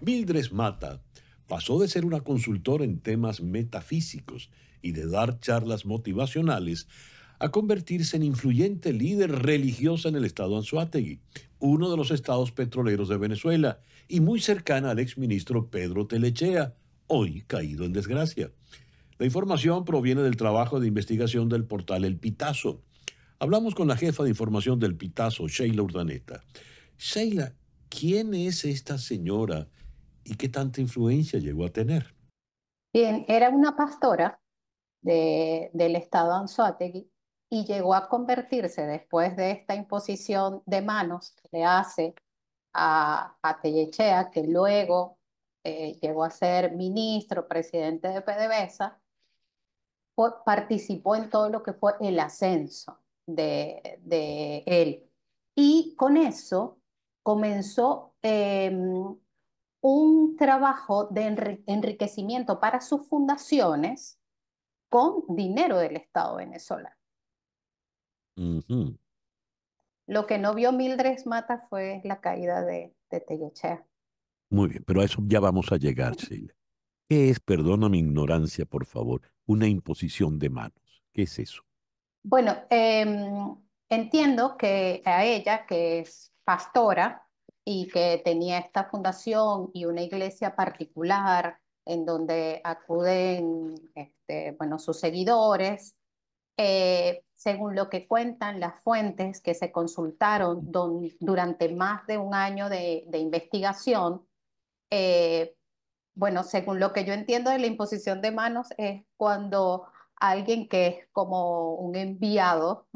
Mildres Mata pasó de ser una consultora en temas metafísicos y de dar charlas motivacionales a convertirse en influyente líder religiosa en el estado Anzuategui, uno de los estados petroleros de Venezuela, y muy cercana al exministro Pedro Telechea, hoy caído en desgracia. La información proviene del trabajo de investigación del portal El Pitazo. Hablamos con la jefa de información del Pitazo, Sheila Urdaneta. Sheila, ¿quién es esta señora ¿Y qué tanta influencia llegó a tener? Bien, era una pastora del estado Anzoátegui y llegó a convertirse después de esta imposición de manos que le hace a, a que luego eh, llegó a ser ministro, presidente de PDVSA, participó en todo lo que fue el ascenso de, él. Y con eso comenzó em, un trabajo de enriquecimiento para sus fundaciones con dinero del Estado venezolano. Lo que no vio Mildred Mata fue la caída de, de Muy bien, pero a eso ya vamos a llegar, Sheila. ¿Qué es, perdona mi ignorancia, por favor, una imposición de manos? ¿Qué es eso? Bueno, em, entiendo que a ella, que es pastora, y que tenía esta fundación y una iglesia particular en donde acuden este, bueno, sus seguidores. Eh, según lo que cuentan las fuentes que se consultaron durante más de un año de, de investigación, eh, bueno, según lo que yo entiendo de la imposición de manos es cuando alguien que es como un enviado,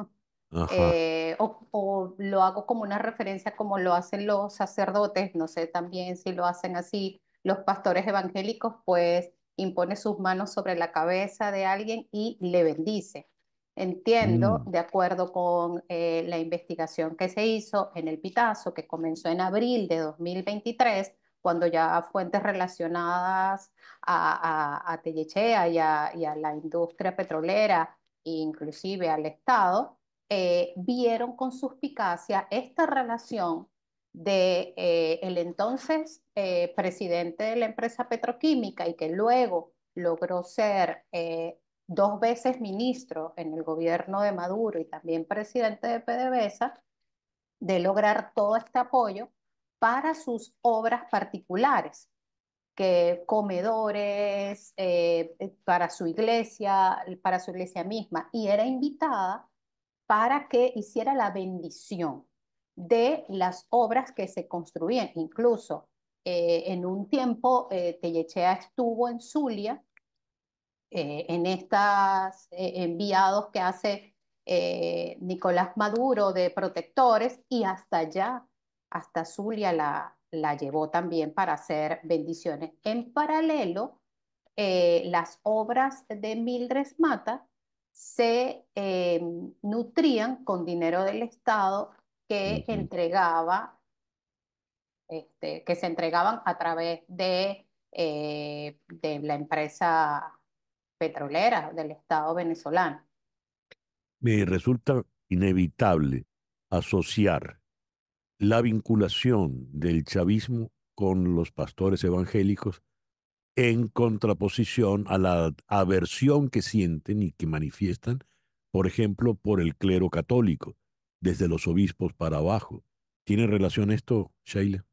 eh, eh, o, lo hago como una referencia como lo hacen los sacerdotes, no sé también si lo hacen así los pastores evangélicos, pues impone sus manos sobre la cabeza de alguien y le bendice. Entiendo, mm. de acuerdo con eh, la investigación que se hizo en el Pitazo, que comenzó en abril de 2023, cuando ya fuentes relacionadas a, a, Tellechea y a, y a la industria petrolera, inclusive al Estado, eh, vieron con suspicacia esta relación de eh, el entonces eh, presidente de la empresa petroquímica y que luego logró ser dos veces ministro en el gobierno de Maduro y también presidente de PDVSA, de lograr todo este apoyo para sus obras particulares, que comedores, para su iglesia, para su iglesia misma, y era invitada para que hiciera la bendición de las obras que se construían. Incluso eh, en un tiempo eh, Tellechea estuvo en Zulia, eh, en estos enviados que hace Nicolás Maduro de protectores y hasta allá, hasta Zulia la, la llevó también para hacer bendiciones. En paralelo, las obras de Mildred Mata se eh, nutrían con dinero del Estado que entregaba, este, que se entregaban a través de, eh, de la empresa petrolera del Estado venezolano. Me resulta inevitable asociar la vinculación del chavismo con los pastores evangélicos en contraposición a la aversión que sienten y que manifiestan, por ejemplo, por el clero católico, desde los obispos para abajo. ¿Tiene relación esto, Sheila?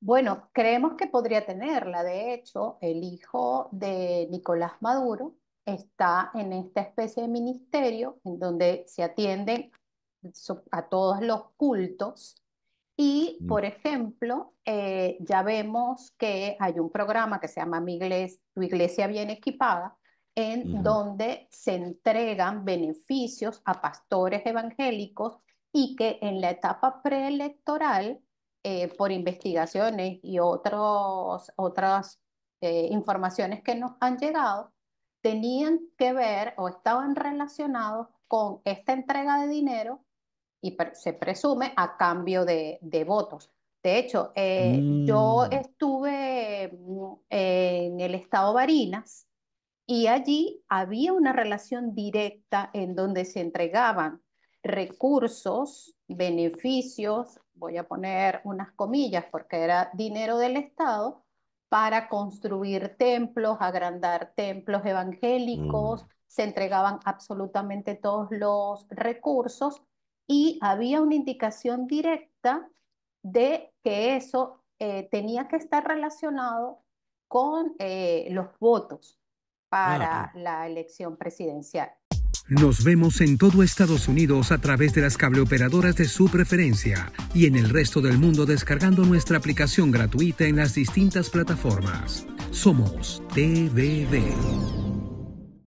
Bueno, creemos que podría tenerla. De hecho, el hijo de Nicolás Maduro está en esta especie de ministerio en donde se atienden a todos los cultos y, mm. por ejemplo, eh, ya vemos que hay un programa que se llama Mi iglesia, Tu Iglesia Bien Equipada, en donde se entregan beneficios a pastores evangélicos y que en la etapa preelectoral, eh, por investigaciones y otros, otras eh, informaciones que nos han llegado, tenían que ver o estaban relacionados con esta entrega de dinero y se presume a cambio de, votos. De hecho, eh, yo mm. estuve mm, en el estado Barinas y allí había una relación directa en donde se entregaban recursos, beneficios, voy a poner unas comillas porque era dinero del Estado, para construir templos, agrandar templos evangélicos, mm. se entregaban absolutamente todos los recursos y había una indicación directa de que eso eh, tenía que estar relacionado con eh, los votos para la elección presidencial. Nos vemos en todo Estados Unidos a través de las cableoperadoras de su preferencia y en el resto del mundo descargando nuestra aplicación gratuita en las distintas plataformas. Somos TVD.